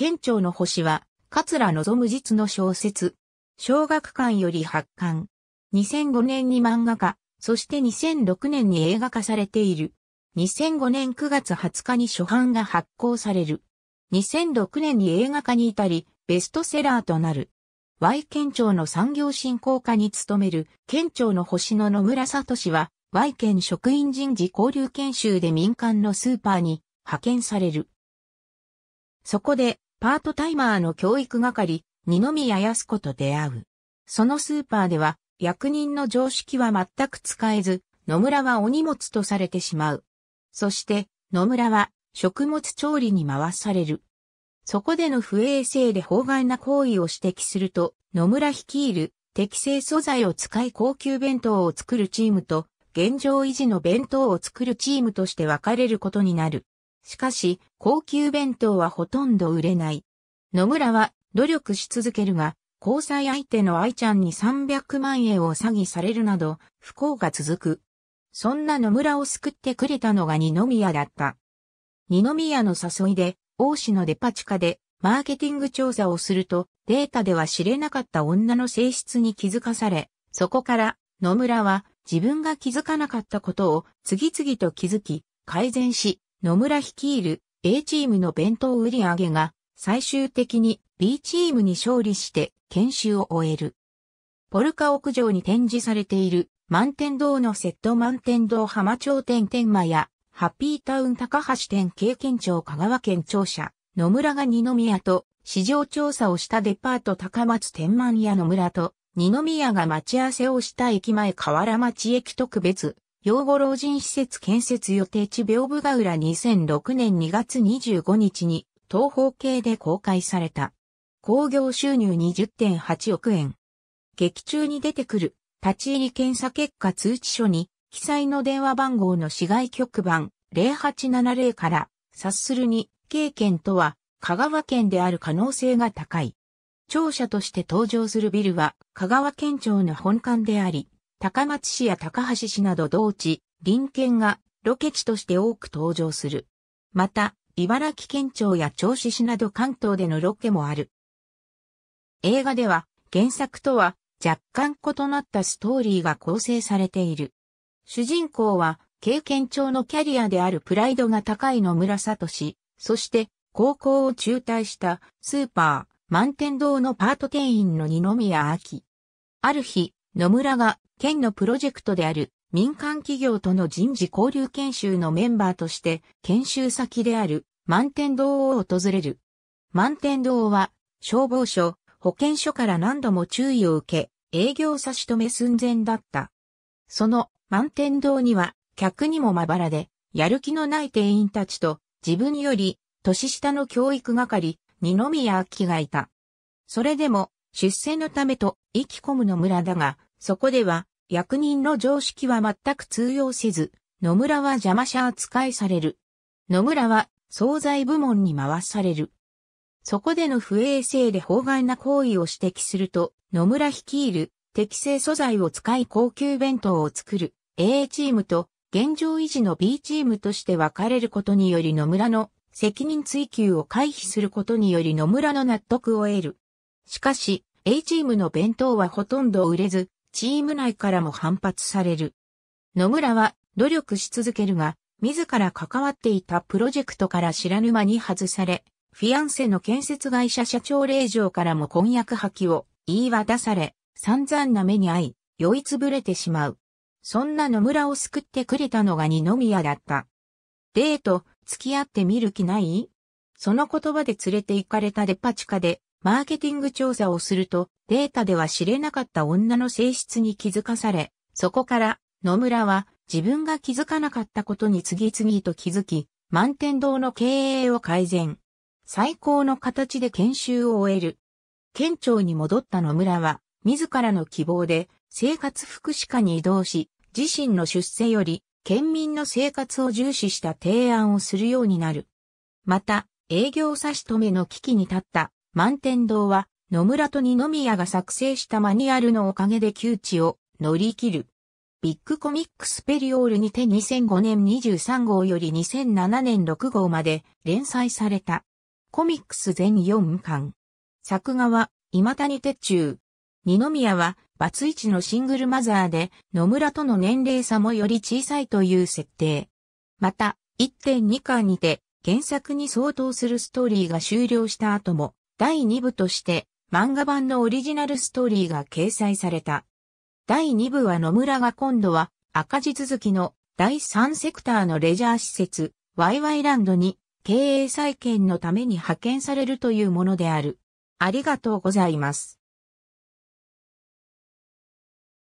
県庁の星は、桂望実の小説。小学館より発刊。2005年に漫画化、そして2006年に映画化されている。2005年9月20日に初版が発行される。2006年に映画化に至り、ベストセラーとなる。Y 県庁の産業振興課に勤める県庁の星野野村聡は、Y 県職員人事交流研修で民間のスーパーに派遣される。そこで、パートタイマーの教育係、二宮康子と出会う。そのスーパーでは、役人の常識は全く使えず、野村はお荷物とされてしまう。そして、野村は、食物調理に回される。そこでの不衛生で法外な行為を指摘すると、野村率いる適正素材を使い高級弁当を作るチームと、現状維持の弁当を作るチームとして分かれることになる。しかし、高級弁当はほとんど売れない。野村は努力し続けるが、交際相手の愛ちゃんに300万円を詐欺されるなど、不幸が続く。そんな野村を救ってくれたのが二宮だった。二宮の誘いで、大市のデパ地下で、マーケティング調査をすると、データでは知れなかった女の性質に気づかされ、そこから野村は自分が気づかなかったことを次々と気づき、改善し、野村率いる A チームの弁当売り上げが最終的に B チームに勝利して研修を終える。ポルカ屋上に展示されている満天堂のセット満天堂浜町店天満やハッピータウン高橋店経験庁香川県庁舎野村が二宮と市場調査をしたデパート高松天満屋野村と二宮が待ち合わせをした駅前河原町駅特別養護老人施設建設予定地屏風ヶ浦2006年2月25日に東方系で公開された。工業収入20.8億円。劇中に出てくる立ち入り検査結果通知書に記載の電話番号の市外局番0870から察するに経験とは香川県である可能性が高い。庁舎として登場するビルは香川県庁の本館であり、高松市や高橋市など同地、隣県がロケ地として多く登場する。また、茨城県庁や銚子市など関東でのロケもある。映画では原作とは若干異なったストーリーが構成されている。主人公は経験庁のキャリアであるプライドが高い野村聡、そして高校を中退したスーパー、満天堂のパート店員の二宮明。ある日、野村が県のプロジェクトである民間企業との人事交流研修のメンバーとして研修先である満天堂を訪れる。満天堂は消防署、保健所から何度も注意を受け営業差し止め寸前だった。その満天堂には客にもまばらでやる気のない店員たちと自分より年下の教育係、二宮明がいた。それでも出世のためと意気込む野村だが、そこでは役人の常識は全く通用せず、野村は邪魔者扱いされる。野村は惣菜部門に回される。そこでの不衛生で法外な行為を指摘すると、野村率いる適正素材を使い高級弁当を作る A チームと現状維持の B チームとして分かれることにより野村の責任追及を回避することにより野村の納得を得る。しかし、A チームの弁当はほとんど売れず、チーム内からも反発される。野村は努力し続けるが、自ら関わっていたプロジェクトから知らぬ間に外され、フィアンセの建設会社社長令嬢からも婚約破棄を言い渡され、散々な目に遭い、酔いつぶれてしまう。そんな野村を救ってくれたのが二宮だった。デート、付き合ってみる気ないその言葉で連れて行かれたデパ地下で、マーケティング調査をすると、データでは知れなかった女の性質に気づかされ、そこから野村は自分が気づかなかったことに次々と気づき、満天堂の経営を改善。最高の形で研修を終える。県庁に戻った野村は、自らの希望で生活福祉課に移動し、自身の出世より県民の生活を重視した提案をするようになる。また、営業差し止めの危機に立った満天堂は野村と二宮が作成したマニュアルのおかげで窮地を乗り切る。ビッグコミックスペリオールにて2005年23号より2007年6号まで連載された。コミックス全4巻。作画は今谷鉄中。二宮はバツイチのシングルマザーで野村との年齢差もより小さいという設定。また1.2巻にて原作に相当するストーリーが終了した後も第2部として漫画版のオリジナルストーリーが掲載された。第2部は野村が今度は赤字続きの第3セクターのレジャー施設、ワイワイランドに経営再建のために派遣されるというものである。ありがとうございます。